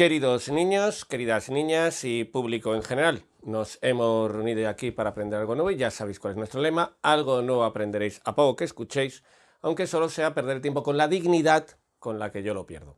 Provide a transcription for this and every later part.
Queridos niños, queridas niñas y público en general, nos hemos reunido aquí para aprender algo nuevo y ya sabéis cuál es nuestro lema, algo nuevo aprenderéis a poco que escuchéis, aunque solo sea perder el tiempo con la dignidad con la que yo lo pierdo.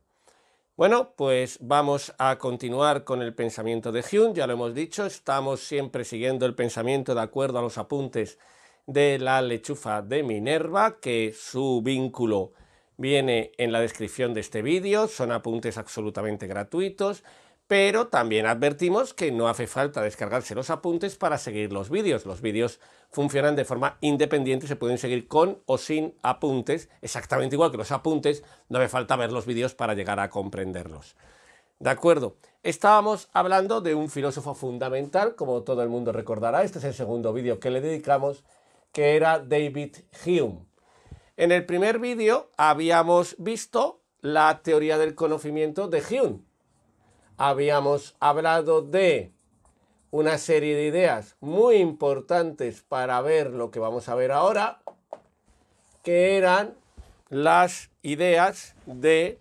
Bueno, pues vamos a continuar con el pensamiento de Hume, ya lo hemos dicho, estamos siempre siguiendo el pensamiento de acuerdo a los apuntes de la lechufa de Minerva, que su vínculo viene en la descripción de este vídeo, son apuntes absolutamente gratuitos, pero también advertimos que no hace falta descargarse los apuntes para seguir los vídeos. Los vídeos funcionan de forma independiente, se pueden seguir con o sin apuntes, exactamente igual que los apuntes, no hace falta ver los vídeos para llegar a comprenderlos. De acuerdo, estábamos hablando de un filósofo fundamental, como todo el mundo recordará, este es el segundo vídeo que le dedicamos, que era David Hume. En el primer vídeo habíamos visto la teoría del conocimiento de Hume. Habíamos hablado de una serie de ideas muy importantes para ver lo que vamos a ver ahora, que eran las ideas de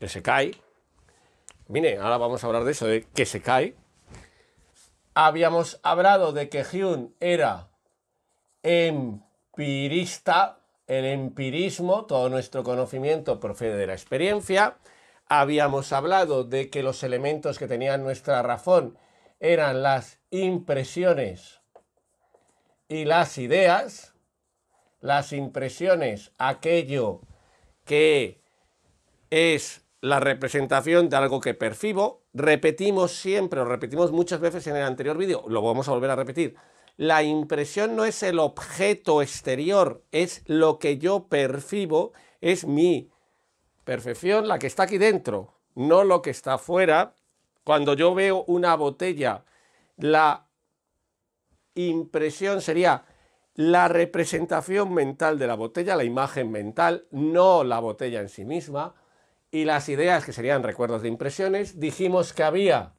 que se cae. Mire, ahora vamos a hablar de eso, de que se cae. Habíamos hablado de que Hume era en empirista, el empirismo, todo nuestro conocimiento procede de la experiencia. Habíamos hablado de que los elementos que tenían nuestra razón eran las impresiones y las ideas. Las impresiones, aquello que es la representación de algo que percibo. Repetimos siempre, lo repetimos muchas veces en el anterior vídeo, lo vamos a volver a repetir la impresión no es el objeto exterior, es lo que yo percibo, es mi perfección, la que está aquí dentro, no lo que está afuera. Cuando yo veo una botella, la impresión sería la representación mental de la botella, la imagen mental, no la botella en sí misma, y las ideas que serían recuerdos de impresiones, dijimos que había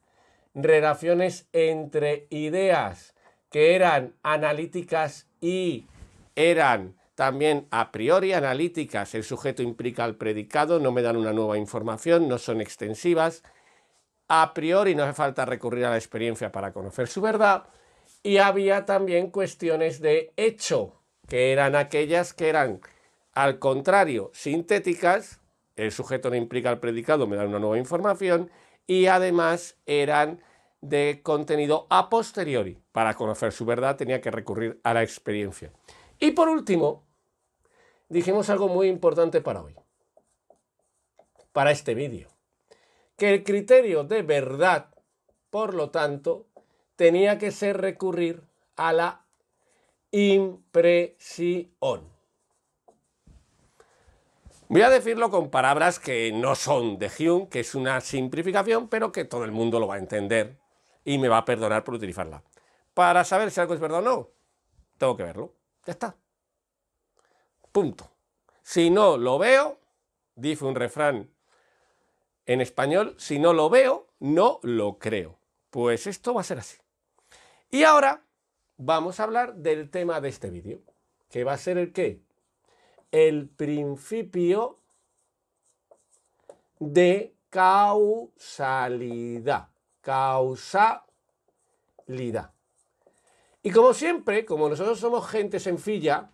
relaciones entre ideas que eran analíticas y eran también a priori analíticas. El sujeto implica al predicado, no me dan una nueva información, no son extensivas. A priori no hace falta recurrir a la experiencia para conocer su verdad. Y había también cuestiones de hecho, que eran aquellas que eran, al contrario, sintéticas. El sujeto no implica al predicado, me dan una nueva información. Y además eran de contenido a posteriori. Para conocer su verdad tenía que recurrir a la experiencia. Y por último, dijimos algo muy importante para hoy, para este vídeo, que el criterio de verdad, por lo tanto, tenía que ser recurrir a la impresión. Voy a decirlo con palabras que no son de Hume, que es una simplificación, pero que todo el mundo lo va a entender y me va a perdonar por utilizarla. Para saber si algo es verdad o no, tengo que verlo. Ya está. Punto. Si no lo veo, dice un refrán en español, si no lo veo, no lo creo. Pues esto va a ser así. Y ahora vamos a hablar del tema de este vídeo, que va a ser el qué? El principio de causalidad causalidad. Y como siempre, como nosotros somos gente sencilla,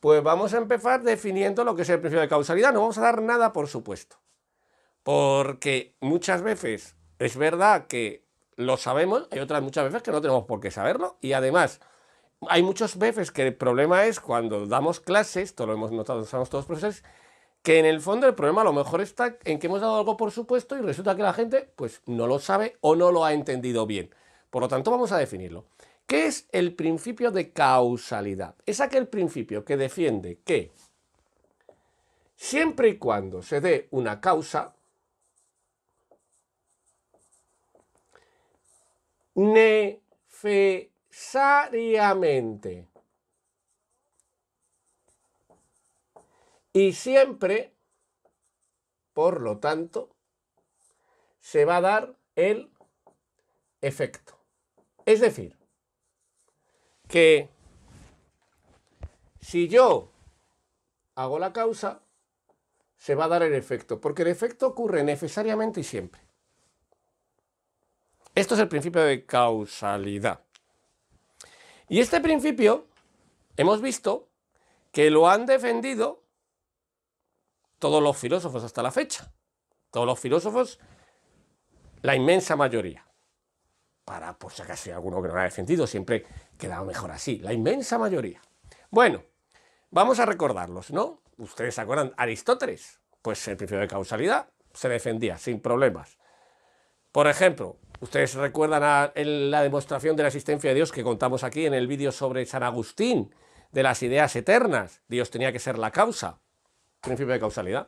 pues vamos a empezar definiendo lo que es el principio de causalidad. No vamos a dar nada por supuesto. Porque muchas veces es verdad que lo sabemos, hay otras muchas veces que no tenemos por qué saberlo. Y además, hay muchas veces que el problema es cuando damos clases, esto lo hemos notado, sabemos todos profesores, que en el fondo el problema a lo mejor está en que hemos dado algo por supuesto y resulta que la gente pues no lo sabe o no lo ha entendido bien. Por lo tanto, vamos a definirlo. ¿Qué es el principio de causalidad? Es aquel principio que defiende que siempre y cuando se dé una causa, necesariamente Y siempre, por lo tanto, se va a dar el efecto. Es decir, que si yo hago la causa, se va a dar el efecto, porque el efecto ocurre necesariamente y siempre. Esto es el principio de causalidad. Y este principio hemos visto que lo han defendido todos los filósofos hasta la fecha. Todos los filósofos, la inmensa mayoría. Para, por si acaso hay alguno que no lo ha defendido, siempre quedaba mejor así. La inmensa mayoría. Bueno, vamos a recordarlos, ¿no? Ustedes se acuerdan, Aristóteles, pues el principio de causalidad se defendía sin problemas. Por ejemplo, ustedes recuerdan a la demostración de la existencia de Dios que contamos aquí en el vídeo sobre San Agustín, de las ideas eternas. Dios tenía que ser la causa principio de causalidad.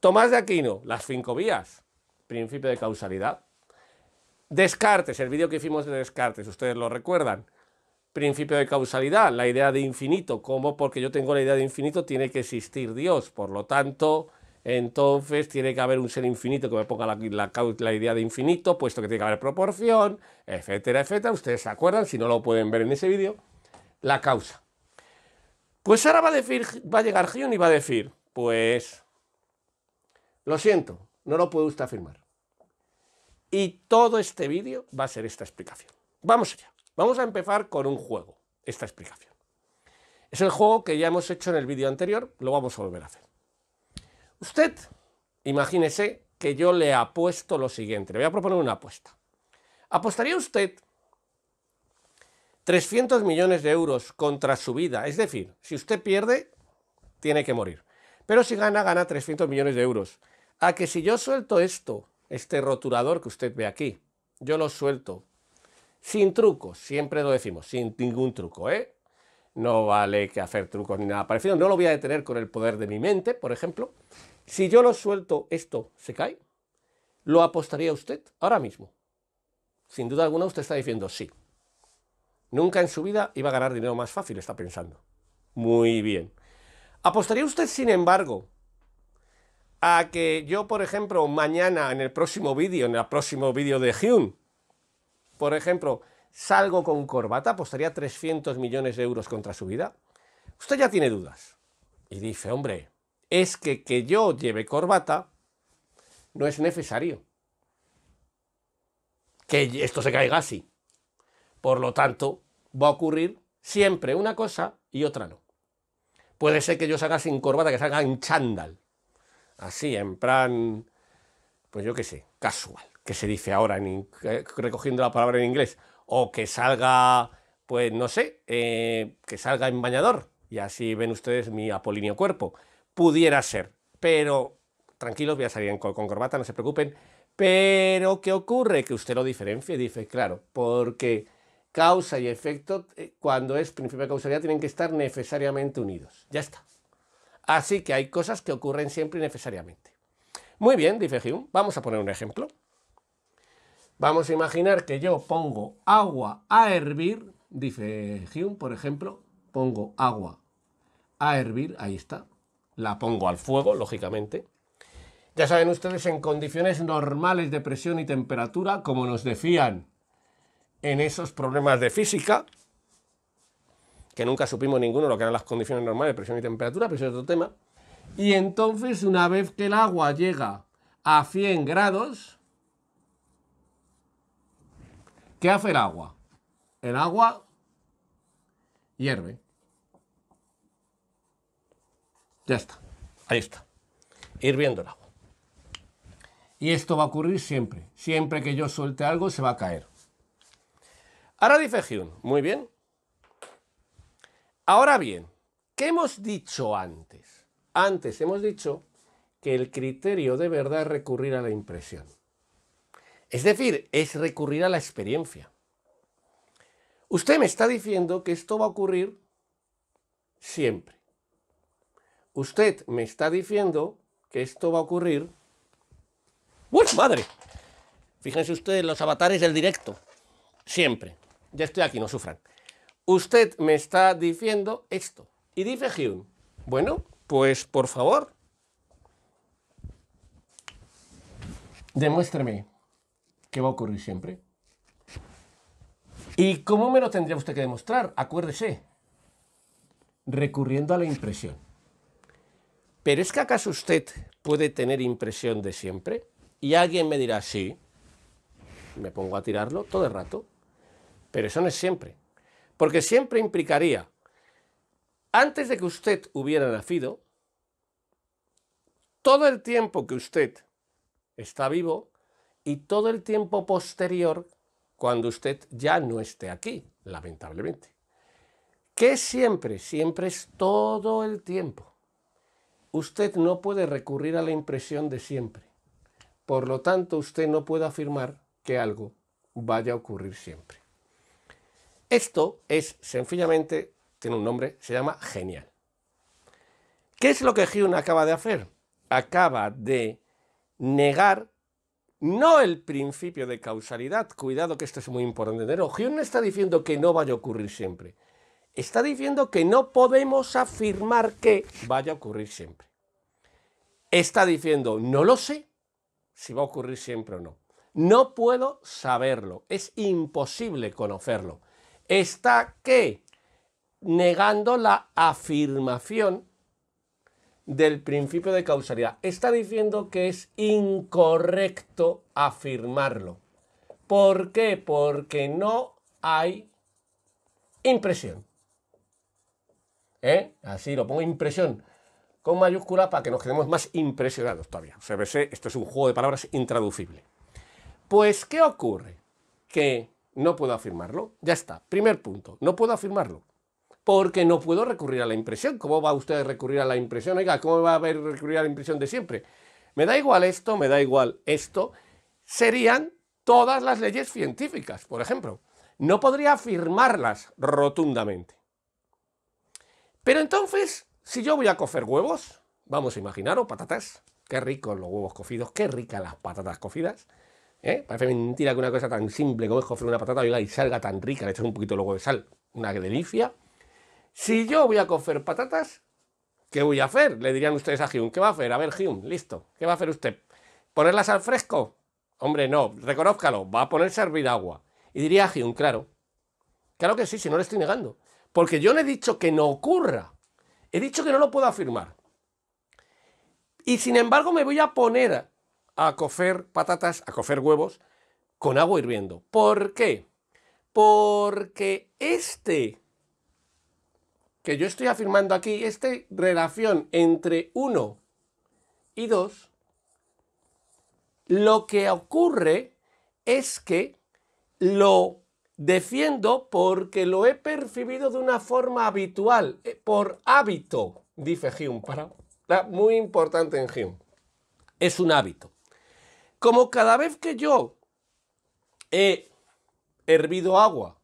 Tomás de Aquino, las cinco vías, principio de causalidad. Descartes, el vídeo que hicimos de Descartes, ustedes lo recuerdan. Principio de causalidad, la idea de infinito, como porque yo tengo la idea de infinito tiene que existir Dios, por lo tanto, entonces tiene que haber un ser infinito que me ponga la, idea de infinito, puesto que tiene que haber proporción, etcétera, etcétera. Ustedes se acuerdan, si no lo pueden ver en ese vídeo, la causa. Pues ahora va a, decir, va a llegar Hume y va a decir, pues lo siento, no lo puede usted afirmar. Y todo este vídeo va a ser esta explicación. Vamos allá. Vamos a empezar con un juego, esta explicación. Es el juego que ya hemos hecho en el vídeo anterior, lo vamos a volver a hacer. Usted, imagínese que yo le apuesto lo siguiente, le voy a proponer una apuesta. ¿Apostaría usted 300 millones de euros contra su vida? Es decir, si usted pierde, tiene que morir. Pero si gana, gana 300 millones de euros. A que si yo suelto esto, este roturador que usted ve aquí, yo lo suelto sin trucos, siempre lo decimos, sin ningún truco, ¿eh? No vale que hacer trucos ni nada parecido, no lo voy a detener con el poder de mi mente, por ejemplo. Si yo lo suelto, esto se cae, ¿lo apostaría usted ahora mismo? Sin duda alguna usted está diciendo sí. Nunca en su vida iba a ganar dinero más fácil, está pensando. Muy bien. ¿Apostaría usted, sin embargo, a que yo, por ejemplo, mañana en el próximo vídeo, en el próximo vídeo de Hume, por ejemplo, salgo con corbata, apostaría 300 millones de euros contra su vida? Usted ya tiene dudas. Y dice, hombre, es que que yo lleve corbata no es necesario. Que esto se caiga así. Por lo tanto, va a ocurrir siempre una cosa y otra no. Puede ser que yo salga sin corbata, que salga en chándal. Así, en plan, pues yo qué sé, casual, que se dice ahora eh, recogiendo la palabra en inglés. O que salga, pues no sé, eh, que salga en bañador. Y así ven ustedes mi apolinio cuerpo. Pudiera ser, pero tranquilos, voy a salir con, corbata, no se preocupen. Pero, ¿qué ocurre? Que usted lo diferencia y dice, claro, porque causa y efecto, eh, cuando es principio de causalidad, tienen que estar necesariamente unidos. Ya está. Así que hay cosas que ocurren siempre y necesariamente. Muy bien, dice Hume, vamos a poner un ejemplo. Vamos a imaginar que yo pongo agua a hervir, dice Hume, por ejemplo, pongo agua a hervir, ahí está, la pongo al fuego, lógicamente. Ya saben ustedes, en condiciones normales de presión y temperatura, como nos decían en esos problemas de física, que nunca supimos ninguno lo que eran las condiciones normales, de presión y temperatura, pero es otro tema. Y entonces, una vez que el agua llega a 100 grados, ¿qué hace el agua? El agua hierve. Ya está, ahí está, hirviendo el agua. Y esto va a ocurrir siempre. Siempre que yo suelte algo, se va a caer. Ahora dice muy bien. Ahora bien, ¿qué hemos dicho antes? Antes hemos dicho que el criterio de verdad es recurrir a la impresión. Es decir, es recurrir a la experiencia. Usted me está diciendo que esto va a ocurrir siempre. Usted me está diciendo que esto va a ocurrir... ¡Uy, madre! Fíjense ustedes los avatares del directo. Siempre ya estoy aquí, no sufran. Usted me está diciendo esto. Y dice Hume, bueno, pues por favor, demuéstreme qué va a ocurrir siempre. ¿Y cómo me lo tendría usted que demostrar? Acuérdese, recurriendo a la impresión. ¿Pero es que acaso usted puede tener impresión de siempre? Y alguien me dirá, sí, me pongo a tirarlo todo el rato. Pero eso no es siempre, porque siempre implicaría, antes de que usted hubiera nacido, todo el tiempo que usted está vivo y todo el tiempo posterior cuando usted ya no esté aquí, lamentablemente. ¿Qué siempre? Siempre es todo el tiempo. Usted no puede recurrir a la impresión de siempre. Por lo tanto, usted no puede afirmar que algo vaya a ocurrir siempre. Esto es sencillamente, tiene un nombre, se llama genial. ¿Qué es lo que Hume acaba de hacer? Acaba de negar no el principio de causalidad. Cuidado que esto es muy importante. No, Hume no está diciendo que no vaya a ocurrir siempre. Está diciendo que no podemos afirmar que vaya a ocurrir siempre. Está diciendo, no lo sé si va a ocurrir siempre o no. No puedo saberlo. Es imposible conocerlo está que negando la afirmación del principio de causalidad. Está diciendo que es incorrecto afirmarlo. ¿Por qué? Porque no hay impresión. ¿Eh? Así lo pongo impresión con mayúscula para que nos quedemos más impresionados todavía. CBC, esto es un juego de palabras intraducible. Pues, ¿qué ocurre? Que no puedo afirmarlo. Ya está. Primer punto, no puedo afirmarlo. Porque no puedo recurrir a la impresión. ¿Cómo va usted a recurrir a la impresión? Oiga, ¿cómo va a haber recurrir a la impresión de siempre? Me da igual esto, me da igual esto. Serían todas las leyes científicas, por ejemplo. No podría afirmarlas rotundamente. Pero entonces, si yo voy a cocer huevos, vamos a imaginar, o oh, patatas, qué ricos los huevos cocidos, qué ricas las patatas cocidas. ¿Eh? Parece mentira que una cosa tan simple como es coger una patata y salga tan rica, le echas un poquito luego de sal, una delicia. Si yo voy a coger patatas, ¿qué voy a hacer? Le dirían ustedes a Hume, ¿qué va a hacer? A ver, Hume, listo, ¿qué va a hacer usted? ¿Ponerlas al fresco? Hombre, no, reconozcalo, va a ponerse a hervir agua. Y diría a Hume, claro, claro que sí, si no le estoy negando. Porque yo le he dicho que no ocurra, he dicho que no lo puedo afirmar. Y sin embargo me voy a poner a cocer patatas, a cocer huevos con agua hirviendo. ¿Por qué? Porque este que yo estoy afirmando aquí, esta relación entre 1 y 2, lo que ocurre es que lo defiendo porque lo he percibido de una forma habitual, eh, por hábito, dice Hume. Para, muy importante en Hume. Es un hábito. Como cada vez que yo he hervido agua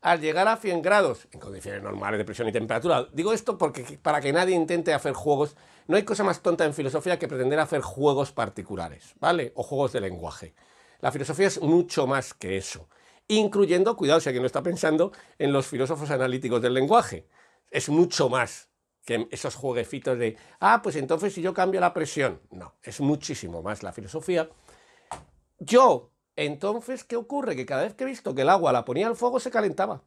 al llegar a 100 grados, en condiciones normales de presión y temperatura, digo esto porque para que nadie intente hacer juegos, no hay cosa más tonta en filosofía que pretender hacer juegos particulares, ¿vale? O juegos de lenguaje. La filosofía es mucho más que eso, incluyendo, cuidado si alguien no está pensando, en los filósofos analíticos del lenguaje. Es mucho más que esos jueguecitos de, ah, pues entonces si yo cambio la presión. No, es muchísimo más la filosofía. Yo, entonces, ¿qué ocurre? Que cada vez que he visto que el agua la ponía al fuego, se calentaba.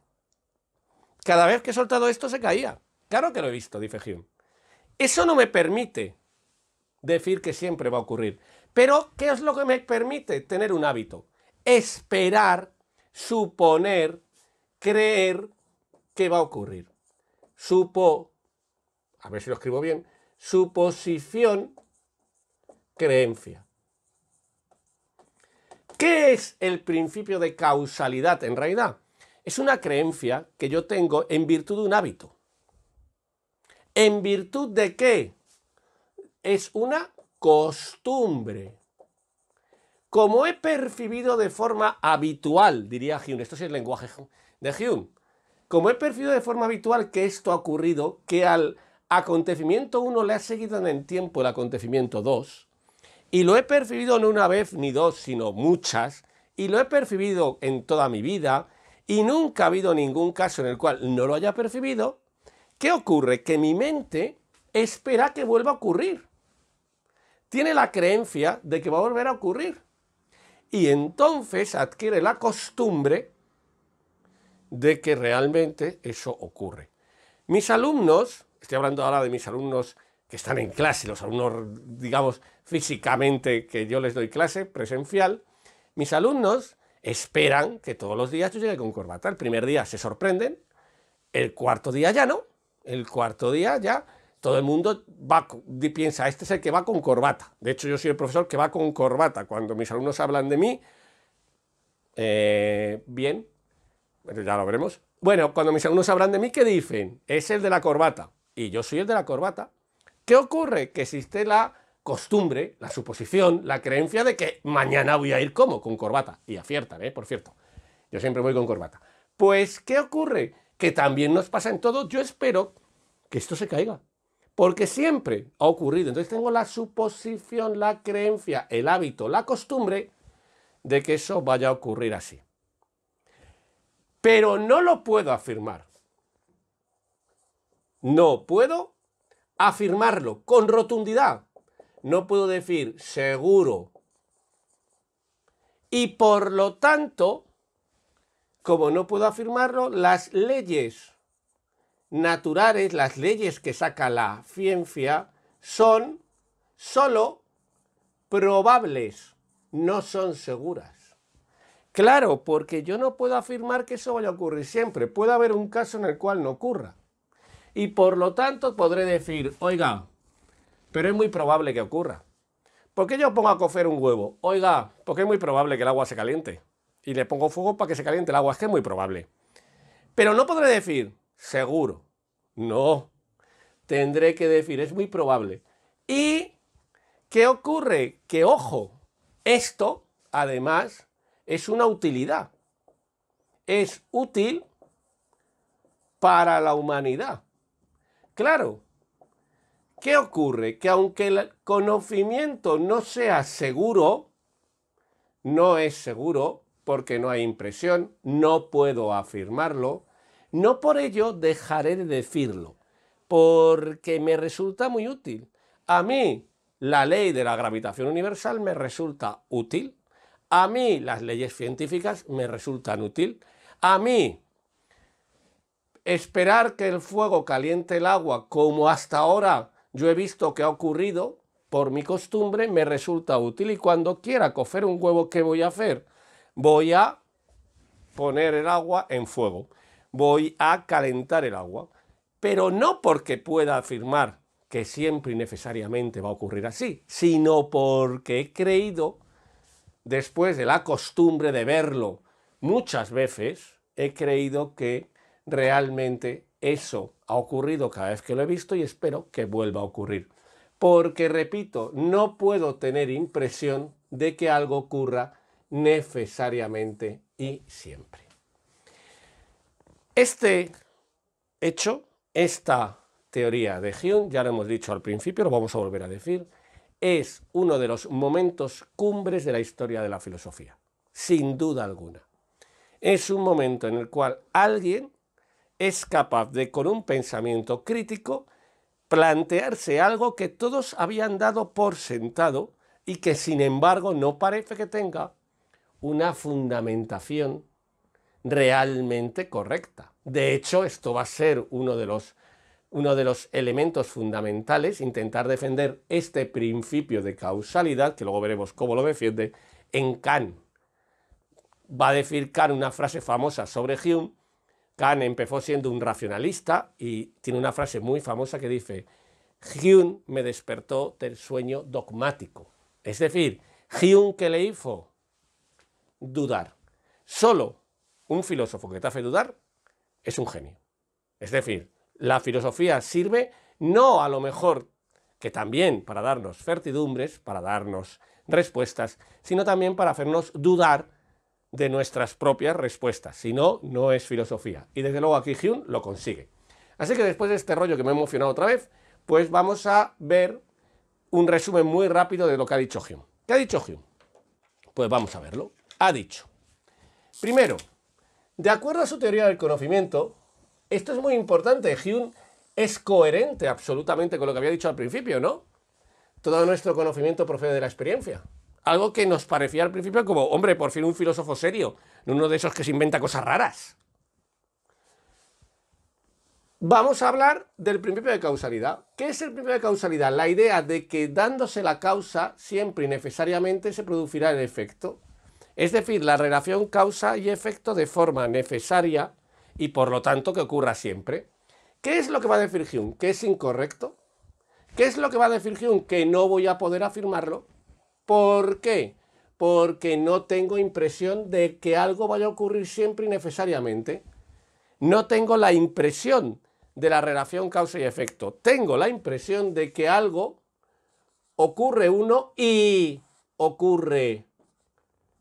Cada vez que he soltado esto, se caía. Claro que lo he visto, dice Hume. Eso no me permite decir que siempre va a ocurrir. Pero, ¿qué es lo que me permite tener un hábito? Esperar, suponer, creer que va a ocurrir. Supo, a ver si lo escribo bien, suposición, creencia. ¿Qué es el principio de causalidad en realidad? Es una creencia que yo tengo en virtud de un hábito. ¿En virtud de qué? Es una costumbre. Como he percibido de forma habitual, diría Hume, esto es el lenguaje de Hume, como he percibido de forma habitual que esto ha ocurrido, que al acontecimiento 1 le ha seguido en el tiempo el acontecimiento 2, y lo he percibido no una vez ni dos, sino muchas, y lo he percibido en toda mi vida, y nunca ha habido ningún caso en el cual no lo haya percibido. ¿Qué ocurre? Que mi mente espera que vuelva a ocurrir. Tiene la creencia de que va a volver a ocurrir. Y entonces adquiere la costumbre de que realmente eso ocurre. Mis alumnos, estoy hablando ahora de mis alumnos que están en clase, los alumnos, digamos, físicamente que yo les doy clase presencial, mis alumnos esperan que todos los días yo llegue con corbata. El primer día se sorprenden, el cuarto día ya no, el cuarto día ya todo el mundo va, piensa, este es el que va con corbata. De hecho, yo soy el profesor que va con corbata. Cuando mis alumnos hablan de mí, eh, bien, ya lo veremos. Bueno, cuando mis alumnos hablan de mí, ¿qué dicen? Es el de la corbata. Y yo soy el de la corbata. ¿Qué ocurre? Que existe la costumbre, la suposición, la creencia de que mañana voy a ir como, con corbata. Y aciertan, ¿eh? por cierto. Yo siempre voy con corbata. Pues, ¿qué ocurre? Que también nos pasa en todo. Yo espero que esto se caiga. Porque siempre ha ocurrido. Entonces tengo la suposición, la creencia, el hábito, la costumbre de que eso vaya a ocurrir así. Pero no lo puedo afirmar. No puedo afirmarlo con rotundidad. No puedo decir seguro. Y por lo tanto, como no puedo afirmarlo, las leyes naturales, las leyes que saca la ciencia, son solo probables, no son seguras. Claro, porque yo no puedo afirmar que eso vaya a ocurrir siempre. Puede haber un caso en el cual no ocurra y por lo tanto podré decir, oiga, pero es muy probable que ocurra. ¿Por qué yo pongo a cocer un huevo? Oiga, porque es muy probable que el agua se caliente. Y le pongo fuego para que se caliente el agua, es que es muy probable. Pero no podré decir, seguro. No. Tendré que decir, es muy probable. ¿Y qué ocurre? Que, ojo, esto, además, es una utilidad. Es útil para la humanidad. Claro. ¿Qué ocurre? Que aunque el conocimiento no sea seguro, no es seguro porque no hay impresión, no puedo afirmarlo, no por ello dejaré de decirlo, porque me resulta muy útil. A mí la ley de la gravitación universal me resulta útil, a mí las leyes científicas me resultan útil, a mí esperar que el fuego caliente el agua, como hasta ahora yo he visto que ha ocurrido, por mi costumbre, me resulta útil. Y cuando quiera cocer un huevo, ¿qué voy a hacer? Voy a poner el agua en fuego. Voy a calentar el agua. Pero no porque pueda afirmar que siempre y necesariamente va a ocurrir así, sino porque he creído, después de la costumbre de verlo muchas veces, he creído que realmente eso ha ocurrido cada vez que lo he visto y espero que vuelva a ocurrir. Porque, repito, no puedo tener impresión de que algo ocurra necesariamente y siempre. Este hecho, esta teoría de Hume, ya lo hemos dicho al principio, lo vamos a volver a decir, es uno de los momentos cumbres de la historia de la filosofía, sin duda alguna. Es un momento en el cual alguien es capaz de, con un pensamiento crítico, plantearse algo que todos habían dado por sentado y que, sin embargo, no parece que tenga una fundamentación realmente correcta. De hecho, esto va a ser uno de los, uno de los elementos fundamentales, intentar defender este principio de causalidad, que luego veremos cómo lo defiende, en Kant. Va a decir Kant una frase famosa sobre Hume, Kant empezó siendo un racionalista y tiene una frase muy famosa que dice, Hume me despertó del sueño dogmático. Es decir, Hume que le hizo dudar. Solo un filósofo que te hace dudar es un genio. Es decir, la filosofía sirve no a lo mejor que también para darnos certidumbres, para darnos respuestas, sino también para hacernos dudar de nuestras propias respuestas, si no, no es filosofía. Y desde luego aquí Hume lo consigue. Así que después de este rollo que me ha emocionado otra vez, pues vamos a ver un resumen muy rápido de lo que ha dicho Hume. ¿Qué ha dicho Hume? Pues vamos a verlo. Ha dicho, primero, de acuerdo a su teoría del conocimiento, esto es muy importante, Hume es coherente absolutamente con lo que había dicho al principio, ¿no? Todo nuestro conocimiento procede de la experiencia algo que nos parecía al principio como, hombre, por fin un filósofo serio, no uno de esos que se inventa cosas raras. Vamos a hablar del principio de causalidad. ¿Qué es el principio de causalidad? La idea de que dándose la causa, siempre y necesariamente se producirá el efecto. Es decir, la relación causa y efecto de forma necesaria y por lo tanto que ocurra siempre. ¿Qué es lo que va a decir Hume? ¿Que es incorrecto? ¿Qué es lo que va a decir Hume? Que no voy a poder afirmarlo. ¿Por qué? Porque no tengo impresión de que algo vaya a ocurrir siempre y necesariamente. No tengo la impresión de la relación causa y efecto. Tengo la impresión de que algo ocurre uno y ocurre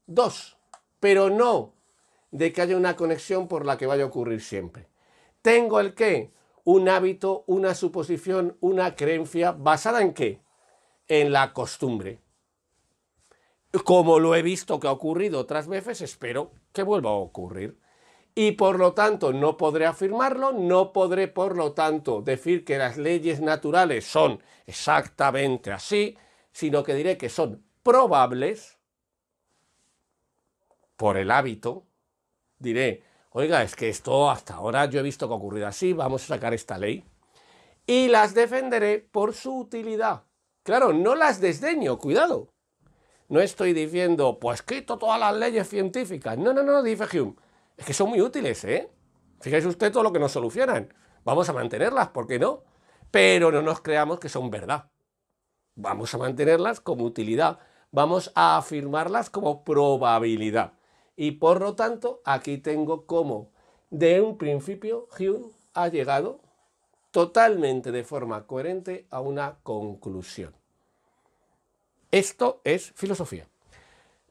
dos, pero no de que haya una conexión por la que vaya a ocurrir siempre. Tengo el qué, un hábito, una suposición, una creencia, basada en qué? En la costumbre como lo he visto que ha ocurrido otras veces, espero que vuelva a ocurrir. Y por lo tanto no podré afirmarlo, no podré por lo tanto decir que las leyes naturales son exactamente así, sino que diré que son probables por el hábito. Diré, oiga, es que esto hasta ahora yo he visto que ha ocurrido así, vamos a sacar esta ley. Y las defenderé por su utilidad. Claro, no las desdeño, cuidado no estoy diciendo, pues quito todas las leyes científicas. No, no, no, dice Hume. Es que son muy útiles, ¿eh? Fíjese usted todo lo que nos solucionan. Vamos a mantenerlas, ¿por qué no? Pero no nos creamos que son verdad. Vamos a mantenerlas como utilidad. Vamos a afirmarlas como probabilidad. Y por lo tanto, aquí tengo como de un principio Hume ha llegado totalmente de forma coherente a una conclusión. Esto es filosofía.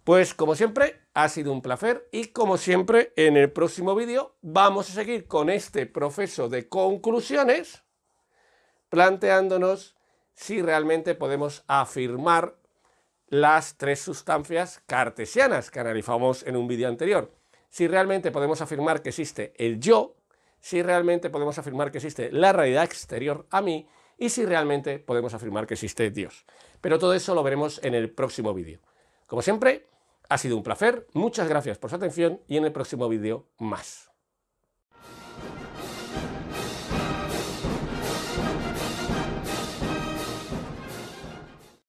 Pues como siempre, ha sido un placer y como siempre, en el próximo vídeo vamos a seguir con este proceso de conclusiones, planteándonos si realmente podemos afirmar las tres sustancias cartesianas que analizamos en un vídeo anterior. Si realmente podemos afirmar que existe el yo, si realmente podemos afirmar que existe la realidad exterior a mí y si realmente podemos afirmar que existe Dios. Pero todo eso lo veremos en el próximo vídeo. Como siempre, ha sido un placer, muchas gracias por su atención y en el próximo vídeo más.